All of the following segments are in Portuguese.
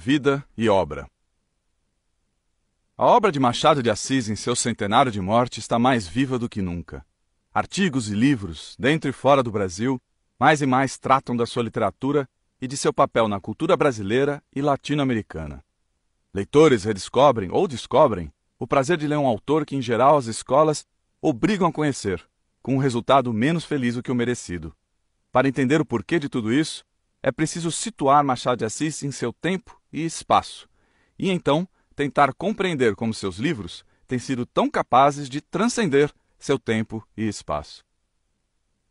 vida e obra. A obra de Machado de Assis em seu centenário de morte está mais viva do que nunca. Artigos e livros, dentro e fora do Brasil, mais e mais tratam da sua literatura e de seu papel na cultura brasileira e latino-americana. Leitores redescobrem ou descobrem o prazer de ler um autor que, em geral, as escolas obrigam a conhecer, com um resultado menos feliz do que o merecido. Para entender o porquê de tudo isso, é preciso situar Machado de Assis em seu tempo e espaço, e então tentar compreender como seus livros têm sido tão capazes de transcender seu tempo e espaço.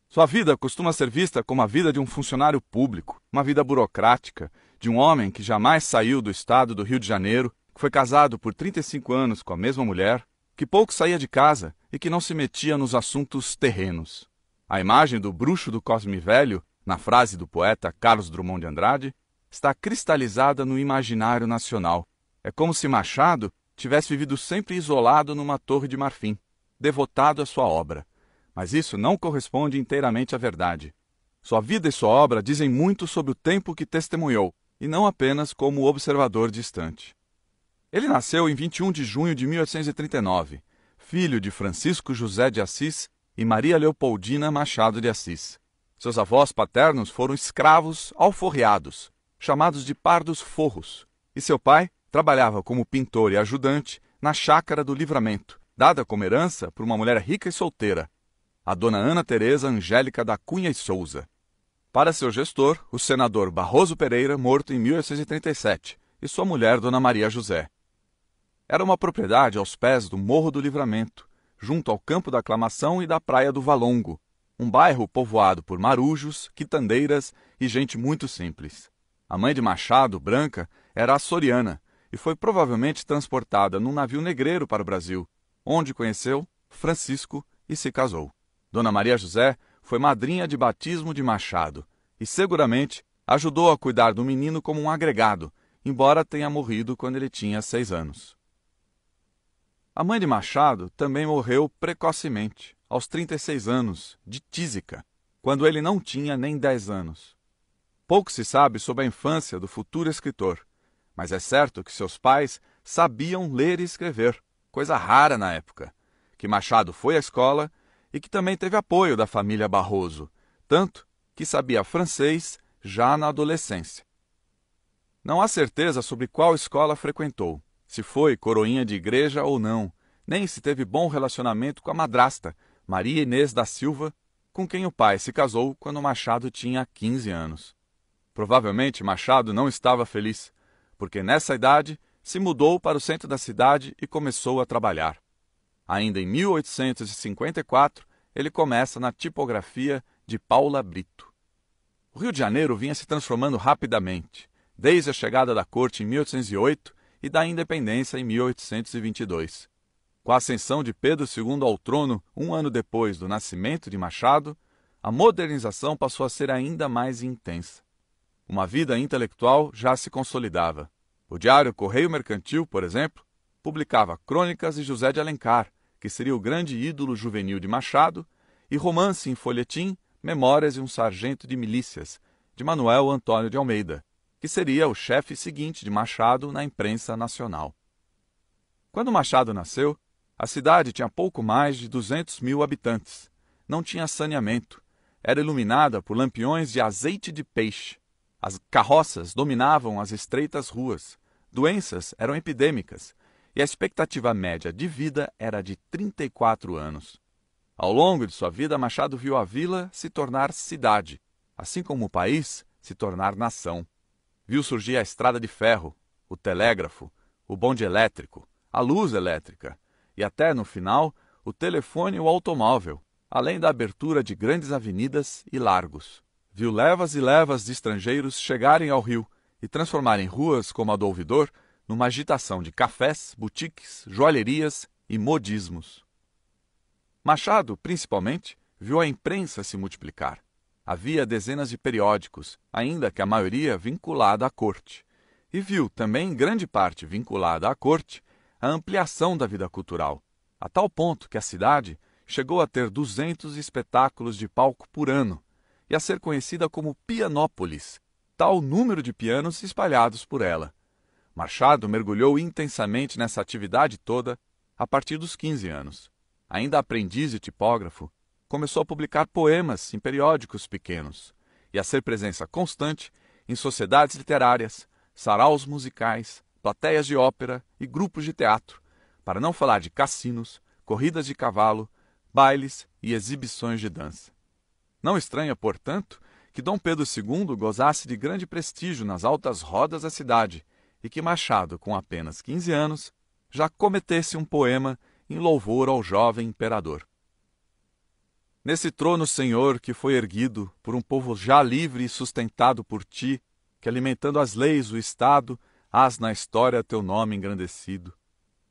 Sua vida costuma ser vista como a vida de um funcionário público, uma vida burocrática, de um homem que jamais saiu do estado do Rio de Janeiro, que foi casado por 35 anos com a mesma mulher, que pouco saía de casa e que não se metia nos assuntos terrenos. A imagem do bruxo do Cosme Velho na frase do poeta Carlos Drummond de Andrade, está cristalizada no imaginário nacional. É como se Machado tivesse vivido sempre isolado numa torre de marfim, devotado à sua obra. Mas isso não corresponde inteiramente à verdade. Sua vida e sua obra dizem muito sobre o tempo que testemunhou, e não apenas como observador distante. Ele nasceu em 21 de junho de 1839, filho de Francisco José de Assis e Maria Leopoldina Machado de Assis. Seus avós paternos foram escravos alforreados, chamados de pardos forros, e seu pai trabalhava como pintor e ajudante na chácara do Livramento, dada como herança por uma mulher rica e solteira, a dona Ana Teresa Angélica da Cunha e Souza. Para seu gestor, o senador Barroso Pereira, morto em 1837, e sua mulher, Dona Maria José. Era uma propriedade aos pés do Morro do Livramento, junto ao Campo da Aclamação e da Praia do Valongo, um bairro povoado por marujos, quitandeiras e gente muito simples. A mãe de Machado, branca, era açoriana e foi provavelmente transportada num navio negreiro para o Brasil, onde conheceu Francisco e se casou. Dona Maria José foi madrinha de batismo de Machado e seguramente ajudou a cuidar do menino como um agregado, embora tenha morrido quando ele tinha seis anos. A mãe de Machado também morreu precocemente aos 36 anos, de tísica, quando ele não tinha nem 10 anos. Pouco se sabe sobre a infância do futuro escritor, mas é certo que seus pais sabiam ler e escrever, coisa rara na época, que Machado foi à escola e que também teve apoio da família Barroso, tanto que sabia francês já na adolescência. Não há certeza sobre qual escola frequentou, se foi coroinha de igreja ou não, nem se teve bom relacionamento com a madrasta, Maria Inês da Silva, com quem o pai se casou quando Machado tinha 15 anos. Provavelmente Machado não estava feliz, porque nessa idade se mudou para o centro da cidade e começou a trabalhar. Ainda em 1854, ele começa na tipografia de Paula Brito. O Rio de Janeiro vinha se transformando rapidamente, desde a chegada da corte em 1808 e da independência em 1822. Com a ascensão de Pedro II ao trono um ano depois do nascimento de Machado, a modernização passou a ser ainda mais intensa. Uma vida intelectual já se consolidava. O diário Correio Mercantil, por exemplo, publicava crônicas de José de Alencar, que seria o grande ídolo juvenil de Machado, e romance em folhetim Memórias de um Sargento de Milícias, de Manuel Antônio de Almeida, que seria o chefe seguinte de Machado na imprensa nacional. Quando Machado nasceu, a cidade tinha pouco mais de 200 mil habitantes. Não tinha saneamento. Era iluminada por lampiões de azeite de peixe. As carroças dominavam as estreitas ruas. Doenças eram epidêmicas. E a expectativa média de vida era de 34 anos. Ao longo de sua vida, Machado viu a vila se tornar cidade, assim como o país se tornar nação. Viu surgir a estrada de ferro, o telégrafo, o bonde elétrico, a luz elétrica, e até no final o telefone e o automóvel, além da abertura de grandes avenidas e largos. Viu levas e levas de estrangeiros chegarem ao rio e transformarem ruas como a do ouvidor numa agitação de cafés, boutiques, joalherias e modismos. Machado, principalmente, viu a imprensa se multiplicar. Havia dezenas de periódicos, ainda que a maioria vinculada à corte. E viu, também grande parte vinculada à corte, a ampliação da vida cultural, a tal ponto que a cidade chegou a ter 200 espetáculos de palco por ano e a ser conhecida como Pianópolis, tal número de pianos espalhados por ela. Machado mergulhou intensamente nessa atividade toda a partir dos 15 anos. Ainda aprendiz de tipógrafo, começou a publicar poemas em periódicos pequenos e a ser presença constante em sociedades literárias, saraus musicais, plateias de ópera e grupos de teatro, para não falar de cassinos, corridas de cavalo, bailes e exibições de dança. Não estranha, portanto, que Dom Pedro II gozasse de grande prestígio nas altas rodas da cidade e que Machado, com apenas 15 anos, já cometesse um poema em louvor ao jovem imperador. Nesse trono, Senhor, que foi erguido por um povo já livre e sustentado por ti, que alimentando as leis, o Estado hás na história teu nome engrandecido.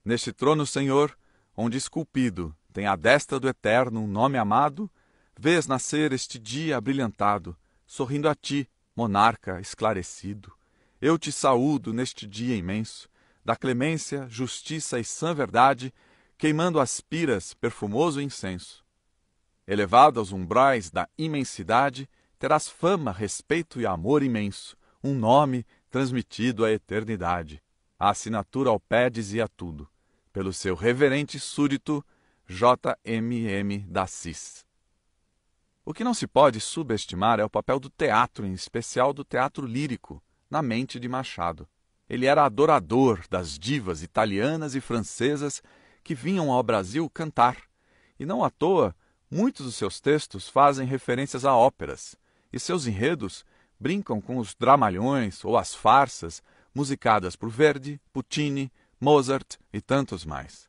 Neste trono, Senhor, onde esculpido tem a destra do Eterno um nome amado, vês nascer este dia abrilhantado, sorrindo a ti, monarca esclarecido. Eu te saúdo neste dia imenso, da clemência, justiça e sã verdade, queimando as piras perfumoso incenso. Elevado aos umbrais da imensidade, terás fama, respeito e amor imenso, um nome transmitido à eternidade. A assinatura ao pé dizia tudo, pelo seu reverente súdito J.M.M. M Cis. O que não se pode subestimar é o papel do teatro, em especial do teatro lírico, na mente de Machado. Ele era adorador das divas italianas e francesas que vinham ao Brasil cantar, e não à toa muitos dos seus textos fazem referências a óperas, e seus enredos brincam com os dramalhões ou as farsas musicadas por Verdi, Puccini, Mozart e tantos mais.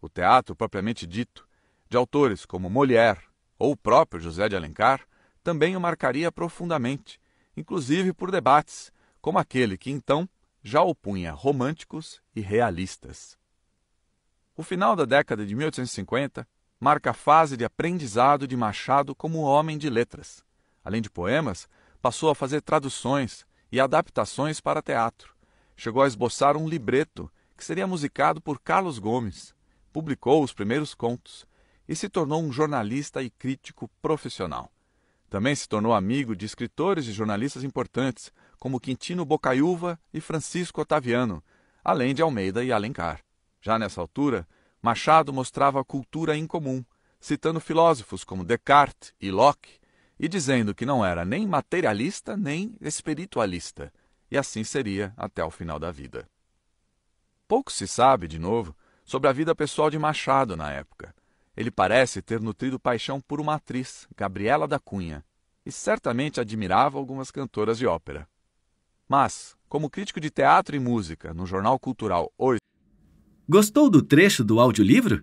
O teatro propriamente dito, de autores como Molière ou o próprio José de Alencar, também o marcaria profundamente, inclusive por debates, como aquele que então já opunha românticos e realistas. O final da década de 1850 marca a fase de aprendizado de Machado como homem de letras. Além de poemas, Passou a fazer traduções e adaptações para teatro. Chegou a esboçar um libreto que seria musicado por Carlos Gomes. Publicou os primeiros contos e se tornou um jornalista e crítico profissional. Também se tornou amigo de escritores e jornalistas importantes, como Quintino Bocaiúva e Francisco Otaviano, além de Almeida e Alencar. Já nessa altura, Machado mostrava cultura incomum, citando filósofos como Descartes e Locke, e dizendo que não era nem materialista nem espiritualista, e assim seria até o final da vida. Pouco se sabe, de novo, sobre a vida pessoal de Machado na época. Ele parece ter nutrido paixão por uma atriz, Gabriela da Cunha, e certamente admirava algumas cantoras de ópera. Mas, como crítico de teatro e música no jornal cultural Hoje. Gostou do trecho do audiolivro?